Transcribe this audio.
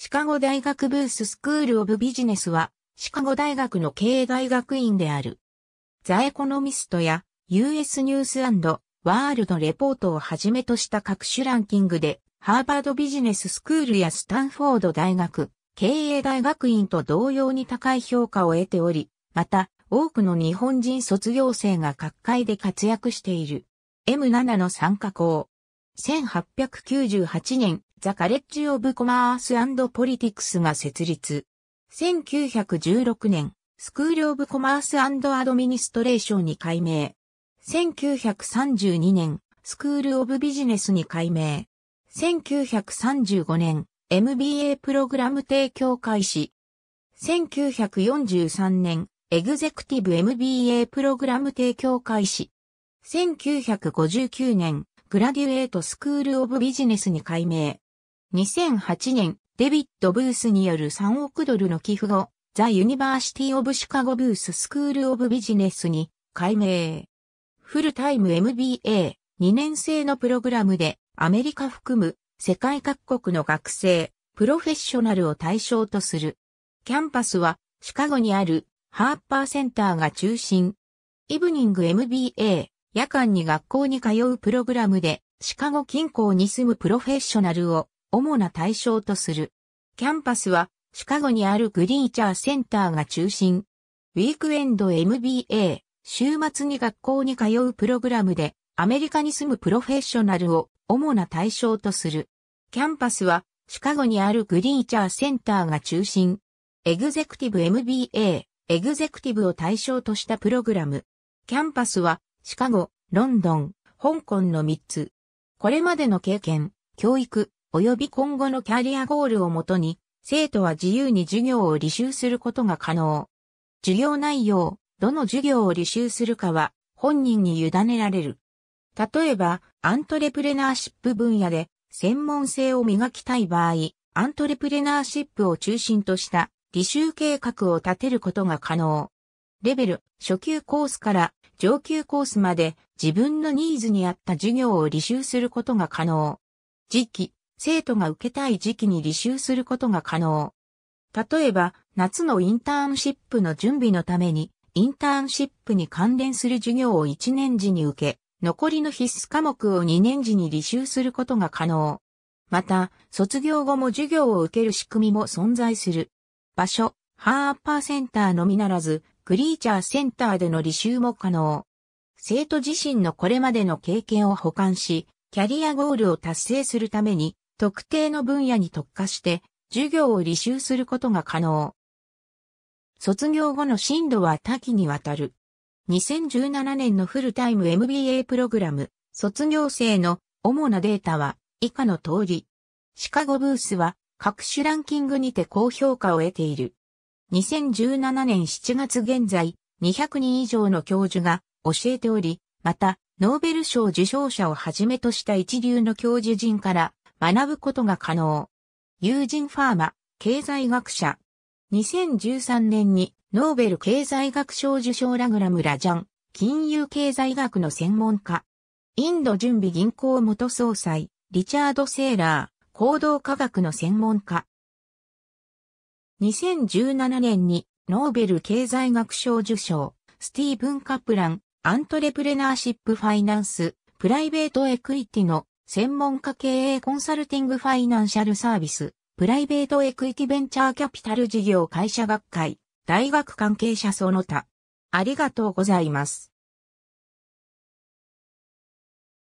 シカゴ大学ブーススクールオブビジネスは、シカゴ大学の経営大学院である。ザエコノミストや US ニュースワールドレポートをはじめとした各種ランキングで、ハーバードビジネススクールやスタンフォード大学、経営大学院と同様に高い評価を得ており、また、多くの日本人卒業生が各界で活躍している。M7 の参加校。1898年、ザ・カレッジ・オブ・コマースポリティクスが設立。1916年、スクール・オブ・コマースアドミニストレーションに改名。1932年、スクール・オブ・ビジネスに改名。1935年、MBA プログラム提供開始。1943年、エグゼクティブ MBA プログラム提供開始。1959年、グラデュエートスクールオブビジネスに改名。2008年、デビッド・ブースによる3億ドルの寄付後、ザ・ユニバーシティ・オブ・シカゴ・ブース・スクール・オブ・ビジネスに改名。フルタイム MBA、2年生のプログラムで、アメリカ含む世界各国の学生、プロフェッショナルを対象とする。キャンパスは、シカゴにあるハーパーセンターが中心。イブニング MBA、夜間に学校に通うプログラムで、シカゴ近郊に住むプロフェッショナルを主な対象とする。キャンパスはシカゴにあるグリーチャーセンターが中心。ウィークエンド MBA、週末に学校に通うプログラムでアメリカに住むプロフェッショナルを主な対象とする。キャンパスはシカゴにあるグリーチャーセンターが中心。エグゼクティブ MBA、エグゼクティブを対象としたプログラム。キャンパスはシカゴ、ロンドン、香港の3つ。これまでの経験、教育、及び今後のキャリアゴールをもとに、生徒は自由に授業を履修することが可能。授業内容、どの授業を履修するかは本人に委ねられる。例えば、アントレプレナーシップ分野で専門性を磨きたい場合、アントレプレナーシップを中心とした履修計画を立てることが可能。レベル、初級コースから上級コースまで自分のニーズに合った授業を履修することが可能。時期、生徒が受けたい時期に履修することが可能。例えば、夏のインターンシップの準備のために、インターンシップに関連する授業を1年時に受け、残りの必須科目を2年時に履修することが可能。また、卒業後も授業を受ける仕組みも存在する。場所、ハーパーセンターのみならず、クリーチャーセンターでの履修も可能。生徒自身のこれまでの経験を保管し、キャリアゴールを達成するために、特定の分野に特化して、授業を履修することが可能。卒業後の進度は多岐にわたる。2017年のフルタイム MBA プログラム、卒業生の主なデータは以下の通り。シカゴブースは各種ランキングにて高評価を得ている。2017年7月現在、200人以上の教授が教えており、また、ノーベル賞受賞者をはじめとした一流の教授陣から学ぶことが可能。友人ファーマ、経済学者。2013年にノーベル経済学賞受賞ラグラム・ラジャン、金融経済学の専門家。インド準備銀行元総裁、リチャード・セーラー、行動科学の専門家。2017年にノーベル経済学賞受賞、スティーブン・カプラン、アントレプレナーシップ・ファイナンス、プライベート・エクイティの専門家経営コンサルティングファイナンシャルサービス、プライベートエクイティベンチャーキャピタル事業会社学会、大学関係者その他。ありがとうございます。